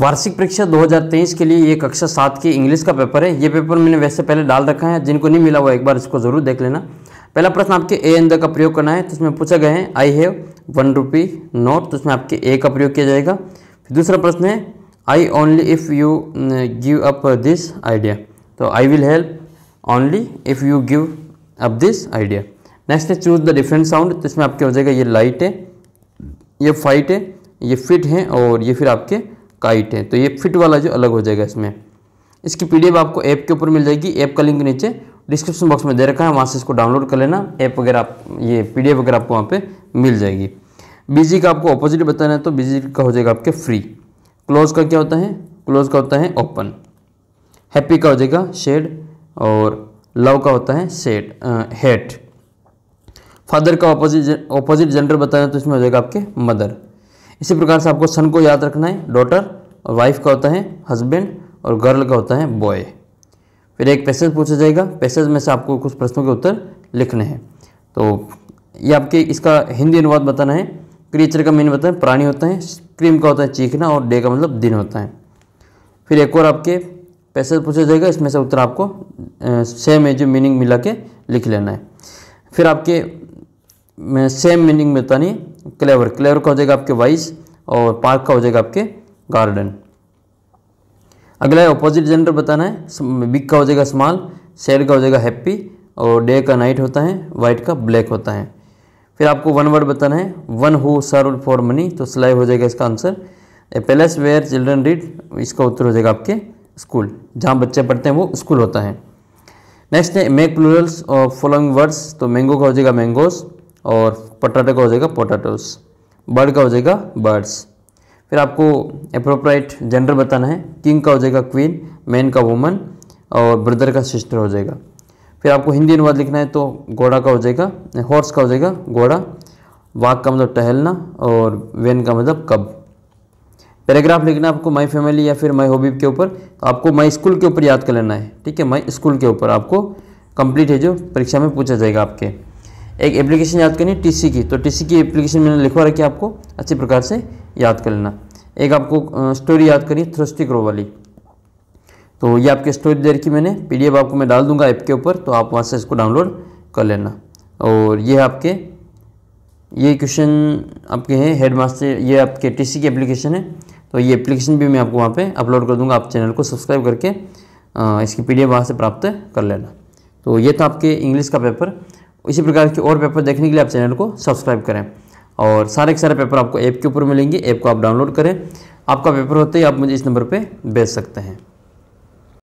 वार्षिक परीक्षा 2023 के लिए ये कक्षा सात की इंग्लिश का पेपर है ये पेपर मैंने वैसे पहले डाल रखा है जिनको नहीं मिला हुआ एक बार इसको जरूर देख लेना पहला प्रश्न आपके ए एन द का प्रयोग करना है तो इसमें पूछा गया है I have one rupee note तो इसमें आपके ए का प्रयोग किया जाएगा दूसरा प्रश्न है I only if you give up this idea तो I will help only if you give up this idea next है चूज द डिफरेंट साउंड तो इसमें आपके हो जाएगा ये लाइट है ये फाइट है ये फिट है और ये फिर आपके काइट है तो ये फिट वाला जो अलग हो जाएगा इसमें इसकी पी आपको ऐप के ऊपर मिल जाएगी ऐप का लिंक नीचे डिस्क्रिप्शन बॉक्स में दे रखा है वहाँ से इसको डाउनलोड कर लेना ऐप वगैरह आप ये पी वगैरह आपको वहाँ पे मिल जाएगी बीजी का आपको अपोजिट बताना है तो बीजी का हो जाएगा आपके फ्री क्लोज का क्या होता है क्लोज का होता है ओपन हैप्पी का हो जाएगा शेड और लव का होता है सेट हेट फादर का ऑपोजिट ऑपोजिट जेंडर बताना है तो इसमें हो जाएगा आपके मदर इसी प्रकार से आपको सन को याद रखना है डॉटर और वाइफ का होता है हस्बैंड और गर्ल का होता है बॉय फिर एक पैसेज पूछा जाएगा पैसेज में से आपको कुछ प्रश्नों के उत्तर लिखने हैं तो ये आपके इसका हिंदी अनुवाद बताना है क्रीचर का मीन बताएं प्राणी होता है क्रीम का होता है चीखना और डे का मतलब दिन होता है फिर एक और आपके पैसेज पूछा जाएगा इसमें से उत्तर आपको सेम है जो मीनिंग मिला के लिख लेना है फिर आपके सेम मीनिंग में बतानी क्लेवर क्लेवर का हो जाएगा आपके वाइस और पार्क का हो जाएगा आपके गार्डन अगला है ऑपोजिट जेंडर बताना है बिग का हो जाएगा स्मॉल शेर का हो जाएगा हैप्पी और डे का नाइट होता है वाइट का ब्लैक होता है फिर आपको वन वर्ड बताना है one who serve for money तो सिलाई हो जाएगा इसका answer a palace where children read इसका उत्तर हो जाएगा आपके स्कूल जहाँ बच्चे पढ़ते हैं वो स्कूल होता है नेक्स्ट है मेक प्लूरल्स और फॉलोइंग वर्ड्स तो मैंगो का हो जाएगा मैंगोस और पटाटो का हो जाएगा पोटाटोस बर्ड का हो जाएगा बर्ड्स फिर आपको अप्रोप्राइट जेंडर बताना है किंग का हो जाएगा क्वीन मैन का वुमन और ब्रदर का सिस्टर हो जाएगा फिर आपको हिंदी अनुवाद लिखना है तो घोड़ा का हो जाएगा हॉर्स का हो जाएगा घोड़ा वाक का मतलब टहलना और वेन का मतलब कब पैराग्राफ लिखना आपको माई फैमिली या फिर माई हॉबी के ऊपर तो आपको माई स्कूल के ऊपर याद कर लेना है ठीक है माई स्कूल के ऊपर आपको कंप्लीट है जो परीक्षा में पूछा जाएगा आपके एक एप्लीकेशन याद करनी है टीसी की तो टीसी की एप्लीकेशन मैंने लिखवा रखी है आपको अच्छी प्रकार से याद कर लेना एक आपको स्टोरी याद करी थ्रस्टिक रो वाली तो ये आपकी स्टोरी देर की मैंने पीडीएफ आपको मैं डाल दूंगा ऐप के ऊपर तो आप वहाँ से इसको डाउनलोड कर लेना और ये आपके ये क्वेश्चन आपके हैं हेड मास्टर ये आपके टीसी की एप्लीकेशन है तो ये एप्लीकेशन भी मैं आपको वहाँ पे अपलोड कर दूंगा आप चैनल को सब्सक्राइब करके आ, इसकी पीडीएफ वहाँ से प्राप्त कर लेना तो ये था आपके इंग्लिश का पेपर इसी प्रकार के और पेपर देखने के लिए आप चैनल को सब्सक्राइब करें और सारे के सारे पेपर आपको ऐप के ऊपर मिलेंगे ऐप को आप डाउनलोड करें आपका पेपर होते ही आप मुझे इस नंबर पर भेज सकते हैं